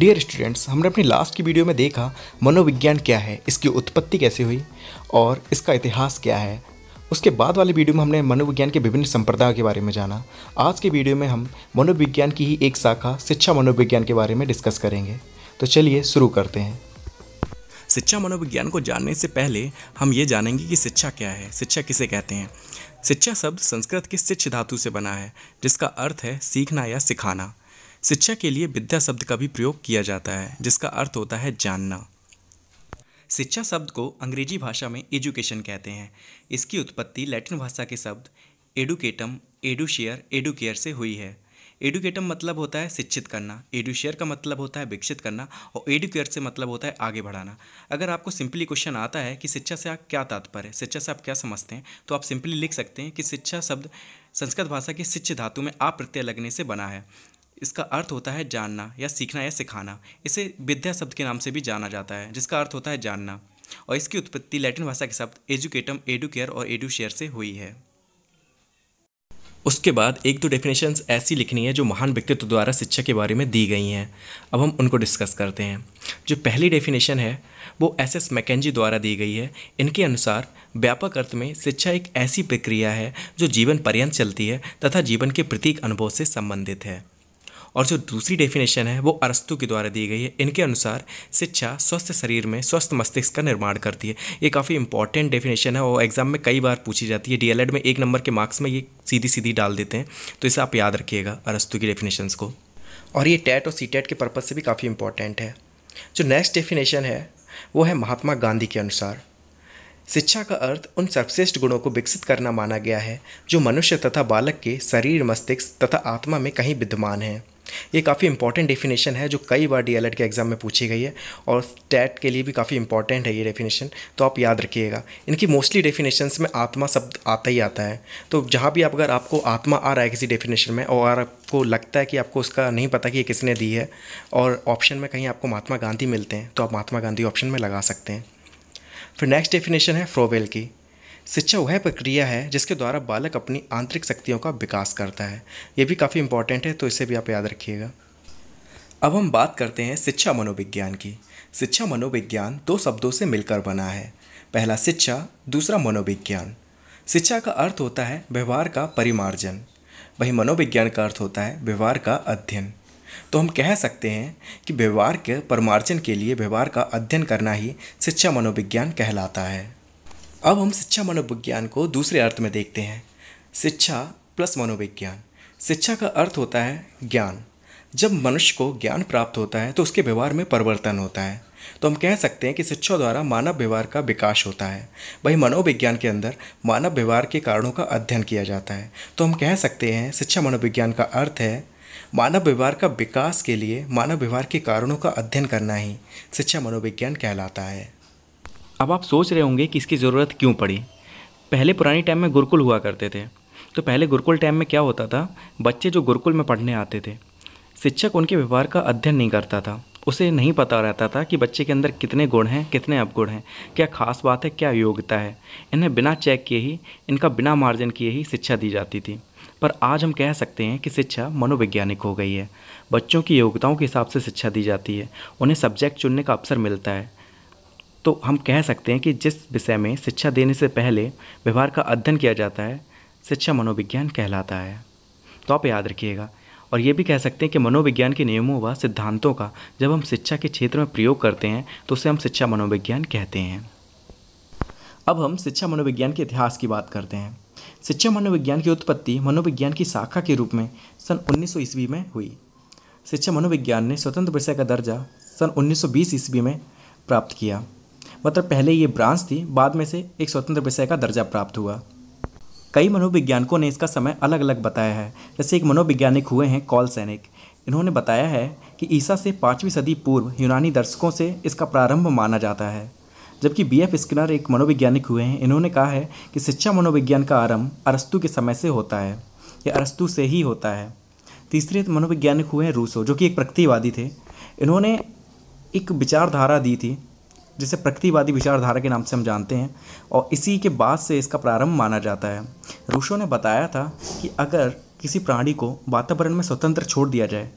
dear students हमने अपनी last की वीडियो में देखा मनोविज्ञान क्या है इसकी उत्पत्ति कैसे हुई और इसका इतिहास क्या है उसके बाद वाली वीडियो में हमने मनोविज्ञान के विभिन्न संप्रदायों के बारे में जाना आज के वीडियो में हम मनोविज्ञान की ही एक शाखा शिक्षा मनोविज्ञान के बारे में डिस्कस करेंगे तो चलिए शुरू करते हैं शिक्षा मनोविज्ञान को जानने से पहले हम ये जानेंगे कि शिक्षा क्या है शिक्षा किसे कहते हैं शिक्षा शब्द संस्कृत के शिक्ष धातु से बना है जिसका अर्थ है सीखना या सिखाना शिक्षा के लिए विद्या शब्द का भी प्रयोग किया जाता है जिसका अर्थ होता है जानना शिक्षा शब्द को अंग्रेजी भाषा में एजुकेशन कहते हैं इसकी उत्पत्ति लैटिन भाषा के शब्द एडुकेटम एडुशियर एडुकेयर से हुई है एडुकेटम मतलब होता है शिक्षित करना एडुशियर का मतलब होता है विकसित करना और एडुकेयर से मतलब होता है आगे बढ़ाना अगर आपको सिंपली क्वेश्चन आता है कि शिक्षा से आप क्या तात्पर्य है शिक्षा से आप क्या समझते हैं तो आप सिंपली लिख सकते हैं कि शिक्षा शब्द संस्कृत भाषा के शिक्षित धातु में आप प्रत्यय लगने से बना है इसका अर्थ होता है जानना या सीखना या सिखाना इसे विद्या शब्द के नाम से भी जाना जाता है जिसका अर्थ होता है जानना और इसकी उत्पत्ति लैटिन भाषा के शब्द एजुकेटम एडुकेयर और एडुशेयर से हुई है उसके बाद एक दो डेफिनेशंस ऐसी लिखनी है जो महान व्यक्तित्व द्वारा शिक्षा के बारे में दी गई हैं अब हम उनको डिस्कस करते हैं जो पहली डेफिनेशन है वो एस एस मैकेजी द्वारा दी गई है इनके अनुसार व्यापक अर्थ में शिक्षा एक ऐसी प्रक्रिया है जो जीवन पर्यंत चलती है तथा जीवन के प्रतीक अनुभव से संबंधित है और जो दूसरी डेफिनेशन है वो अरस्तु के द्वारा दी गई है इनके अनुसार शिक्षा स्वस्थ शरीर में स्वस्थ मस्तिष्क का निर्माण करती है ये काफ़ी इंपॉर्टेंट डेफिनेशन है और एग्जाम में कई बार पूछी जाती है डीएलएड में एक नंबर के मार्क्स में ये सीधी सीधी डाल देते हैं तो इसे आप याद रखिएगा अरस्तु की डेफिनेशन को और ये टैट और सी टैट के पर्पज़ से भी काफ़ी इंपॉर्टेंट है जो नेक्स्ट डेफिनेशन है वो है महात्मा गांधी के अनुसार शिक्षा का अर्थ उन सर्वश्रेष्ठ गुणों को विकसित करना माना गया है जो मनुष्य तथा बालक के शरीर मस्तिष्क तथा आत्मा में कहीं विद्यमान हैं ये काफ़ी इंपॉर्टेंट डेफिनेशन है जो कई बार डी के एग्ज़ाम में पूछी गई है और टैट के लिए भी काफ़ी इंपॉर्टेंट है ये डेफिनेशन तो आप याद रखिएगा इनकी मोस्टली डेफिनेशंस में आत्मा शब्द आता ही आता है तो जहाँ भी आप अगर आपको आत्मा आ रहा है किसी डेफिनेशन में और आपको लगता है कि आपको उसका नहीं पता कि ये किसने दी है और ऑप्शन में कहीं आपको महात्मा गांधी मिलते हैं तो आप महात्मा गांधी ऑप्शन में लगा सकते हैं फिर नेक्स्ट डेफिनेशन है फ्रोवेल की शिक्षा वह प्रक्रिया है जिसके द्वारा बालक अपनी आंतरिक शक्तियों का विकास करता है ये भी काफ़ी इंपॉर्टेंट है तो इसे भी आप याद रखिएगा अब हम बात करते हैं शिक्षा मनोविज्ञान की शिक्षा मनोविज्ञान दो शब्दों से मिलकर बना है पहला शिक्षा दूसरा मनोविज्ञान शिक्षा का अर्थ होता है व्यवहार का परिमार्जन वहीं मनोविज्ञान का अर्थ होता है व्यवहार का अध्ययन तो हम कह सकते हैं कि व्यवहार के परमार्जन के लिए व्यवहार का अध्ययन करना ही शिक्षा मनोविज्ञान कहलाता है अब हम शिक्षा मनोविज्ञान को दूसरे अर्थ में देखते हैं शिक्षा प्लस मनोविज्ञान शिक्षा का अर्थ होता है ज्ञान जब मनुष्य को ज्ञान प्राप्त होता है तो उसके व्यवहार में परिवर्तन होता है तो हम कह सकते हैं कि शिक्षा द्वारा मानव व्यवहार का विकास होता है वही मनोविज्ञान के अंदर मानव व्यवहार के कारणों का अध्ययन किया जाता है तो हम कह सकते हैं शिक्षा मनोविज्ञान का अर्थ है मानव व्यवहार का विकास के लिए मानव व्यवहार के कारणों का अध्ययन करना ही शिक्षा मनोविज्ञान कहलाता है अब आप सोच रहे होंगे कि इसकी ज़रूरत क्यों पड़ी पहले पुरानी टाइम में गुरुकुल हुआ करते थे तो पहले गुरुकुल टाइम में क्या होता था बच्चे जो गुरुकुल में पढ़ने आते थे शिक्षक उनके व्यवहार का अध्ययन नहीं करता था उसे नहीं पता रहता था कि बच्चे के अंदर कितने गुण हैं कितने अपगुण हैं क्या खास बात है क्या योग्यता है इन्हें बिना चेक किए ही इनका बिना मार्जिन किए ही शिक्षा दी जाती थी पर आज हम कह सकते हैं कि शिक्षा मनोवैज्ञानिक हो गई है बच्चों की योग्यताओं के हिसाब से शिक्षा दी जाती है उन्हें सब्जेक्ट चुनने का अवसर मिलता है तो हम कह सकते हैं कि जिस विषय में शिक्षा देने से पहले व्यवहार का अध्ययन किया जाता है शिक्षा मनोविज्ञान कहलाता है तो आप याद रखिएगा और ये भी कह सकते हैं कि मनोविज्ञान के नियमों व सिद्धांतों का जब हम शिक्षा के क्षेत्र में प्रयोग करते हैं तो उसे हम शिक्षा मनोविज्ञान कहते हैं अब हम शिक्षा मनोविज्ञान के इतिहास की बात करते हैं शिक्षा मनोविज्ञान की उत्पत्ति मनोविज्ञान की शाखा के रूप में सन 1900 ईस्वी में हुई शिक्षा मनोविज्ञान ने स्वतंत्र विषय का दर्जा सन 1920 ईस्वी में प्राप्त किया मतलब पहले ये ब्रांच थी बाद में से एक स्वतंत्र विषय का दर्जा प्राप्त हुआ कई मनोविज्ञानकों ने इसका समय अलग अलग बताया है जैसे एक मनोविज्ञानिक हुए हैं कॉल सैनिक इन्होंने बताया है कि ईसा से पाँचवीं सदी पूर्व यूनानी दर्शकों से इसका प्रारंभ माना जाता है जबकि बी एफ स्किनर एक मनोविज्ञानिक हुए हैं इन्होंने कहा है कि शिक्षा मनोविज्ञान का आरंभ अरस्तु के समय से होता है या अरस्तु से ही होता है तीसरे मनोविज्ञानिक हुए हैं रूसो जो कि एक प्रकृतिवादी थे इन्होंने एक विचारधारा दी थी जिसे प्रकृतिवादी विचारधारा के नाम से हम जानते हैं और इसी के बाद से इसका प्रारंभ माना जाता है रूशो ने बताया था कि अगर किसी प्राणी को वातावरण में स्वतंत्र छोड़ दिया जाए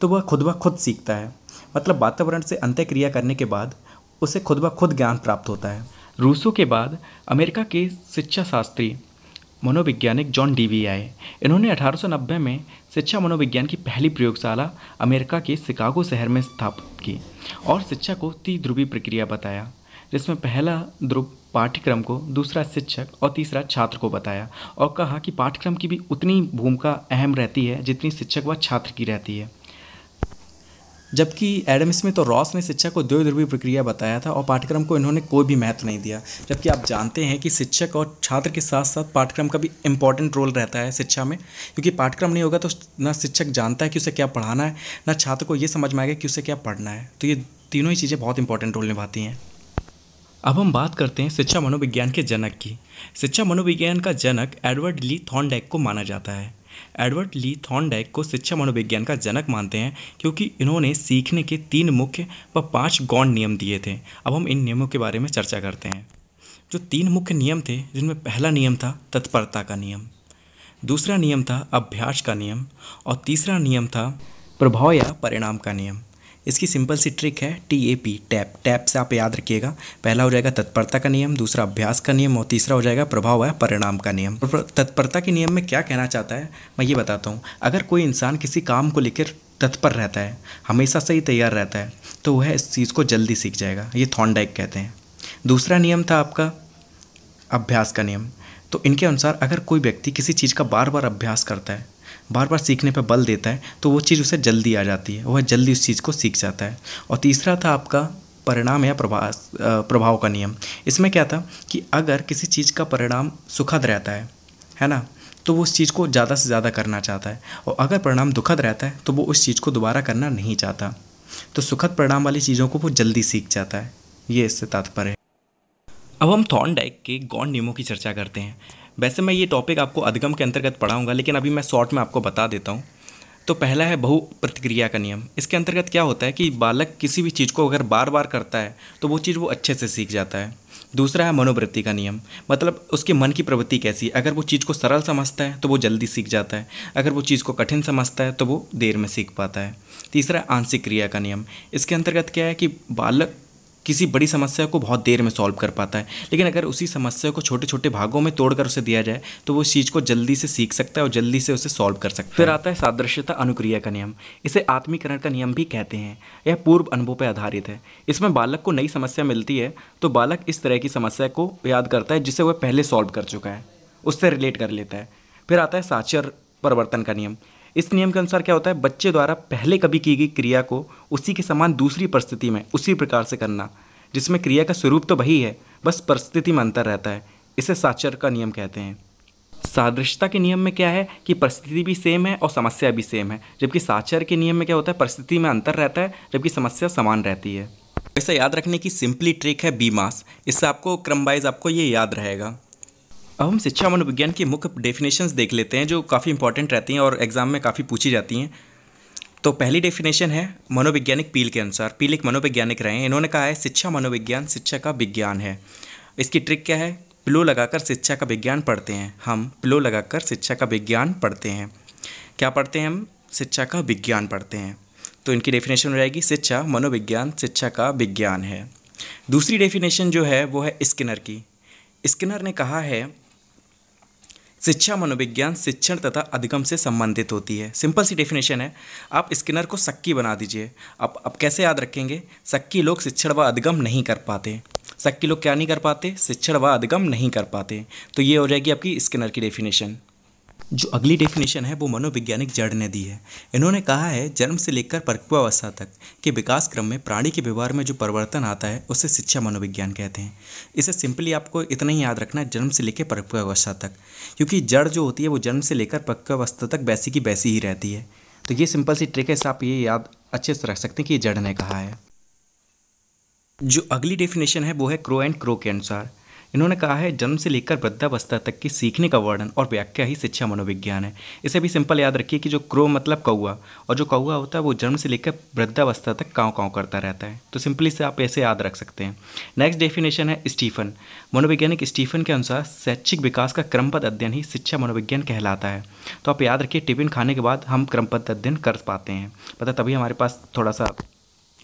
तो वह खुद ब खुद सीखता है मतलब वातावरण से अंत्यक्रिया करने के बाद उसे खुद ब खुद ज्ञान प्राप्त होता है रूसो के बाद अमेरिका के शिक्षा शास्त्री मनोविज्ञानिक जॉन डी वी आए इन्होंने 1890 में शिक्षा मनोविज्ञान की पहली प्रयोगशाला अमेरिका के शिकागो शहर में स्थापित की और शिक्षा को त्रिध्रुवी प्रक्रिया बताया जिसमें पहला ध्रुव पाठ्यक्रम को दूसरा शिक्षक और तीसरा छात्र को बताया और कहा कि पाठ्यक्रम की भी उतनी भूमिका अहम रहती है जितनी शिक्षक व छात्र की रहती है जबकि एडम स्मिथ और रॉस ने शिक्षा को दो प्रक्रिया बताया था और पाठ्यक्रम को इन्होंने कोई भी महत्व नहीं दिया जबकि आप जानते हैं कि शिक्षक और छात्र के साथ साथ पाठ्यक्रम का भी इंपॉर्टेंट रोल रहता है शिक्षा में क्योंकि पाठ्यक्रम नहीं होगा तो ना शिक्षक जानता है कि उसे क्या पढ़ाना है ना छात्र को ये समझ में आएगा कि उसे क्या पढ़ना है तो ये तीनों ही चीज़ें बहुत इंपॉर्टेंट रोल निभाती हैं अब हम बात करते हैं शिक्षा मनोविज्ञान के जनक की शिक्षा मनोविज्ञान का जनक एडवर्ड ली थॉर्नडेक को माना जाता है एडवर्ड ली थॉन्डेक को शिक्षा मनोविज्ञान का जनक मानते हैं क्योंकि इन्होंने सीखने के तीन मुख्य व पाँच गौण नियम दिए थे अब हम इन नियमों के बारे में चर्चा करते हैं जो तीन मुख्य नियम थे जिनमें पहला नियम था तत्परता का नियम दूसरा नियम था अभ्यास का नियम और तीसरा नियम था प्रभाव या परिणाम का नियम इसकी सिंपल सी ट्रिक है T A P tap tap से आप याद रखिएगा पहला हो जाएगा तत्परता का नियम दूसरा अभ्यास का नियम और तीसरा हो जाएगा प्रभाव है परिणाम का नियम तत्परता के नियम में क्या कहना चाहता है मैं ये बताता हूँ अगर कोई इंसान किसी काम को लेकर तत्पर रहता है हमेशा से ही तैयार रहता है तो वह इस चीज़ को जल्दी सीख जाएगा ये थॉन्डाइक कहते हैं दूसरा नियम था आपका अभ्यास का नियम तो इनके अनुसार अगर कोई व्यक्ति किसी चीज़ का बार बार अभ्यास करता है बार बार सीखने पर बल देता है तो वो चीज़ उसे जल्दी आ जाती है वह जल्दी उस चीज़ को सीख जाता है और तीसरा था आपका परिणाम या प्रभाव प्रभाव का नियम इसमें क्या था कि अगर किसी चीज़ का परिणाम सुखद रहता है है ना तो वो उस चीज़ को ज़्यादा से ज़्यादा करना चाहता है और अगर परिणाम दुखद रहता है तो वो उस चीज़ को दोबारा करना नहीं चाहता तो सुखद परिणाम वाली चीज़ों को वो जल्दी सीख जाता है ये इससे तात्पर्य है अब हम थॉर्नडाइक के गौण नियमों की चर्चा करते हैं वैसे मैं ये टॉपिक आपको अधिगम के अंतर्गत पढ़ाऊँगा लेकिन अभी मैं शॉर्ट में आपको बता देता हूँ तो पहला है बहु प्रतिक्रिया का नियम इसके अंतर्गत क्या होता है कि बालक किसी भी चीज़ को अगर बार बार करता है तो वो चीज़ वो अच्छे से सीख जाता है दूसरा है मनोवृत्ति का नियम मतलब उसके मन की प्रवृत्ति कैसी है अगर वो चीज़ को सरल समझता है तो वो जल्दी सीख जाता है अगर वो चीज़ को कठिन समझता है तो वो देर में सीख पाता है तीसरा आंशिक क्रिया का नियम इसके अंतर्गत क्या है कि बालक किसी बड़ी समस्या को बहुत देर में सॉल्व कर पाता है लेकिन अगर उसी समस्या को छोटे छोटे भागों में तोड़कर उसे दिया जाए तो वो चीज़ को जल्दी से सीख सकता है और जल्दी से उसे सॉल्व कर सकता है फिर आता है सादृश्यता अनुक्रिया का नियम इसे आत्मीकरण का नियम भी कहते हैं यह पूर्व अनुभव पर आधारित है इसमें बालक को नई समस्या मिलती है तो बालक इस तरह की समस्या को याद करता है जिसे वह पहले सॉल्व कर चुका है उससे रिलेट कर लेता है फिर आता है साक्षर परिवर्तन का नियम इस नियम के अनुसार क्या होता है बच्चे द्वारा पहले कभी की गई क्रिया को उसी के समान दूसरी परिस्थिति में उसी प्रकार से करना जिसमें क्रिया का स्वरूप तो वही है बस परिस्थिति में अंतर रहता है इसे साक्षर का नियम कहते हैं सादृश्यता के नियम में क्या है कि परिस्थिति भी सेम है और समस्या भी सेम है जबकि साक्षर के नियम में क्या होता है परिस्थिति में अंतर रहता है जबकि समस्या समान रहती है ऐसा याद रखने की सिंपली ट्रिक है बी मास इससे आपको क्रम वाइज आपको ये याद रहेगा अब हम शिक्षा मनोविज्ञान की मुख्य डेफिनेशंस देख लेते हैं जो काफ़ी इंपॉर्टेंट रहती हैं और एग्ज़ाम में काफ़ी पूछी जाती हैं तो पहली डेफिनेशन है मनोवैज्ञानिक पील के अनुसार पील एक मनोवैज्ञानिक रहे हैं इन्होंने कहा है शिक्षा मनोविज्ञान शिक्षा का विज्ञान है इसकी ट्रिक क्या है प्लो लगाकर शिक्षा का विज्ञान पढ़ते हैं हम प्लो लगाकर शिक्षा का विज्ञान पढ़ते हैं क्या पढ़ते हैं हम शिक्षा का विज्ञान पढ़ते हैं तो इनकी डेफिनेशन हो जाएगी शिक्षा मनोविज्ञान शिक्षा का विज्ञान है दूसरी डेफिनेशन जो है वो है स्किनर की स्किनर ने कहा है शिक्षा मनोविज्ञान शिक्षण तथा अधिगम से संबंधित होती है सिंपल सी डेफिनेशन है आप स्किनर को सक्की बना दीजिए आप अब कैसे याद रखेंगे सक्की लोग शिक्षण व अधिगम नहीं कर पाते सक्की लोग क्या नहीं कर पाते शिक्षण व अधिगम नहीं कर पाते तो ये हो जाएगी आपकी स्किनर की डेफिनेशन जो अगली डेफिनेशन है वो मनोवैज्ञानिक जड़ ने दी है इन्होंने कहा है जन्म से लेकर परिपक्वावस्था तक के विकास क्रम में प्राणी के व्यवहार में जो परिवर्तन आता है उसे शिक्षा मनोविज्ञान कहते हैं इसे सिंपली आपको इतना ही याद रखना है जन्म से लेकर परिपक्वावस्था तक क्योंकि जड़ जो होती है वो जन्म से लेकर परिपक्वावस्था तक वैसी की वैसी ही रहती है तो ये सिंपल सी ट्रिक है आप ये याद अच्छे से रख सकते हैं कि ये जड़ ने कहा है जो अगली डेफिनेशन है वो है क्रो एंड क्रो के अनुसार इन्होंने कहा है जन्म से लेकर वृद्धावस्था तक की सीखने का वर्णन और व्याख्या ही शिक्षा मनोविज्ञान है इसे भी सिंपल याद रखिए कि जो क्रो मतलब कौआ और जो कौआ होता है वो जन्म से लेकर वृद्धावस्था तक काँव काँव करता रहता है तो सिंपली से आप ऐसे याद रख सकते हैं नेक्स्ट डेफिनेशन है स्टीफन मनोवैज्ञानिक स्टीफन के अनुसार शैक्षिक विकास का क्रमपद अध्ययन ही शिक्षा मनोविज्ञान कहलाता है तो आप याद रखिए टिफिन खाने के बाद हम क्रमपद अध्ययन कर पाते हैं पता तभी हमारे पास थोड़ा सा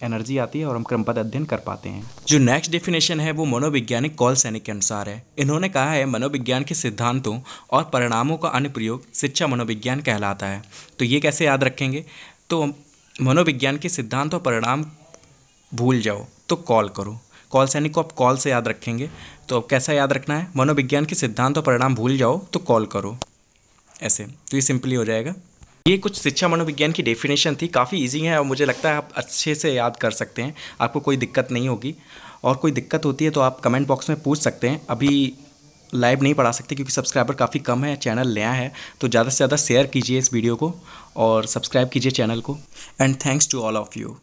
एनर्जी आती है और हम क्रमपद अध्ययन कर पाते हैं जो नेक्स्ट डेफिनेशन है वो मनोविज्ञानिक कॉल सैनिक के अनुसार है इन्होंने कहा है मनोविज्ञान के सिद्धांतों और परिणामों का अनुप्रयोग शिक्षा मनोविज्ञान कहलाता है तो ये कैसे याद रखेंगे तो मनोविज्ञान के सिद्धांत और परिणाम भूल जाओ तो कॉल करो कॉल सैनिक को आप कॉल से याद रखेंगे तो अब कैसा याद रखना है मनोविज्ञान के सिद्धांत और परिणाम भूल जाओ तो कॉल करो ऐसे तो ये सिंपली हो जाएगा ये कुछ शिक्षा मनोविज्ञान की डेफिनेशन थी काफ़ी इजी है और मुझे लगता है आप अच्छे से याद कर सकते हैं आपको कोई दिक्कत नहीं होगी और कोई दिक्कत होती है तो आप कमेंट बॉक्स में पूछ सकते हैं अभी लाइव नहीं पढ़ा सकते क्योंकि सब्सक्राइबर काफ़ी कम है चैनल नया है तो ज़्यादा से ज़्यादा शेयर कीजिए इस वीडियो को और सब्सक्राइब कीजिए चैनल को and thanks to all of you